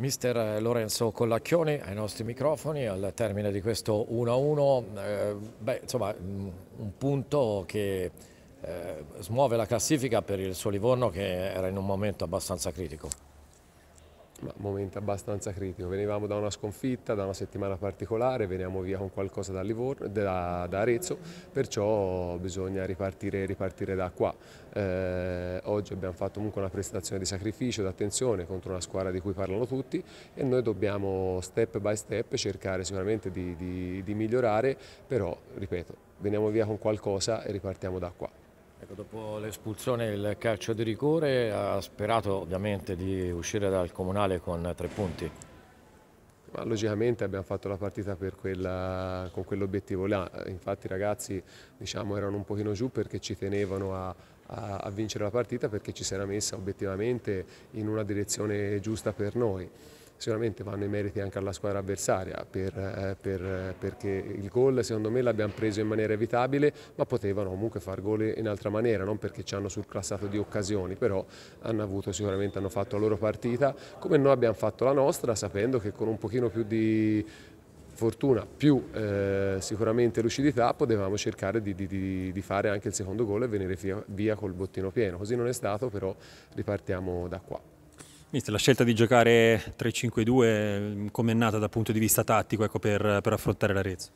Mister Lorenzo Collacchioni ai nostri microfoni al termine di questo 1-1, eh, beh, insomma mm, un punto che eh, smuove la classifica per il suo Livorno che era in un momento abbastanza critico ma momento abbastanza critico. Venivamo da una sconfitta, da una settimana particolare, veniamo via con qualcosa da, Livorno, da, da Arezzo, perciò bisogna ripartire, ripartire da qua. Eh, oggi abbiamo fatto comunque una prestazione di sacrificio, di attenzione contro una squadra di cui parlano tutti e noi dobbiamo step by step cercare sicuramente di, di, di migliorare, però ripeto, veniamo via con qualcosa e ripartiamo da qua. Ecco, dopo l'espulsione e il calcio di rigore ha sperato ovviamente di uscire dal comunale con tre punti. Ma logicamente abbiamo fatto la partita quella, con quell'obiettivo là, infatti i ragazzi diciamo, erano un pochino giù perché ci tenevano a, a, a vincere la partita perché ci si era messa obiettivamente in una direzione giusta per noi sicuramente vanno i meriti anche alla squadra avversaria per, eh, per, eh, perché il gol secondo me l'abbiamo preso in maniera evitabile ma potevano comunque far gol in altra maniera non perché ci hanno surclassato di occasioni però hanno avuto sicuramente hanno fatto la loro partita come noi abbiamo fatto la nostra sapendo che con un pochino più di fortuna più eh, sicuramente lucidità potevamo cercare di, di, di, fare anche il secondo gol e venire via, via col bottino pieno, così non è stato però ripartiamo da qua la scelta di giocare 3-5-2 mm, come è nata dal punto di vista tattico ecco, per, per affrontare l'Arezzo?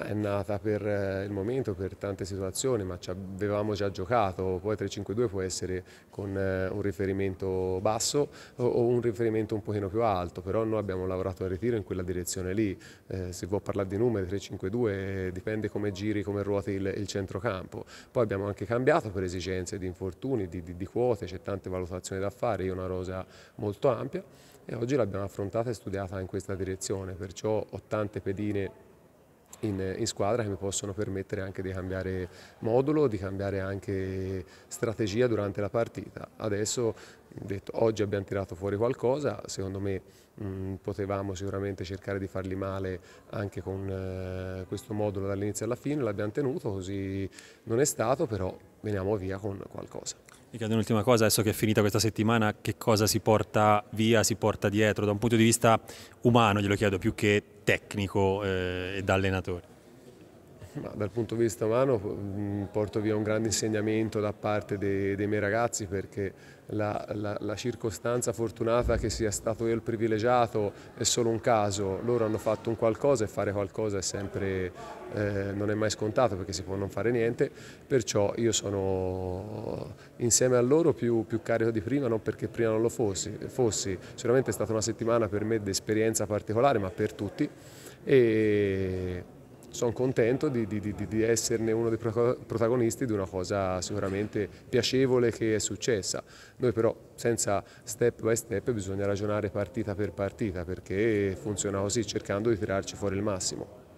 è nata per eh, il momento, per tante situazioni, ma ci avevamo già giocato, poi 3-5-2 può essere con eh, un riferimento basso o un riferimento un pochino più alto, però noi abbiamo lavorato a ritiro in quella direzione lì, eh, se vuoi parlare di numeri 3-5-2 eh, dipende come giri, come ruoti il, il, centrocampo, poi abbiamo anche cambiato per esigenze di infortuni, di, di, di quote, c'è tante valutazioni da fare, io ho una rosa molto ampia e oggi l'abbiamo affrontata e studiata in questa direzione, perciò ho tante pedine in, in, squadra che mi possono permettere anche di cambiare modulo, di cambiare anche strategia durante la partita. Adesso detto, oggi abbiamo tirato fuori qualcosa, secondo me mh, potevamo sicuramente cercare di fargli male anche con eh, questo modulo dall'inizio alla fine, l'abbiamo tenuto, così non è stato, però veniamo via con qualcosa. Mi chiedo un'ultima cosa, adesso che è finita questa settimana, che cosa si porta via, si porta dietro da un punto di vista umano, glielo chiedo più che tecnico eh, e da allenatore? Ma dal punto di vista umano mm, porto via un grande insegnamento da parte dei, dei miei ragazzi perché la, la, la, circostanza fortunata che sia stato io il privilegiato è solo un caso, loro hanno fatto un qualcosa e fare qualcosa è sempre, eh, non è mai scontato perché si può non fare niente, perciò io sono insieme a loro più, più carico di prima, non perché prima non lo fossi, fossi, sicuramente è stata una settimana per me di esperienza particolare, ma per tutti e sono contento di, di, di, di, esserne uno dei protagonisti di una cosa sicuramente piacevole che è successa. Noi però senza step by step bisogna ragionare partita per partita perché funziona così cercando di tirarci fuori il massimo.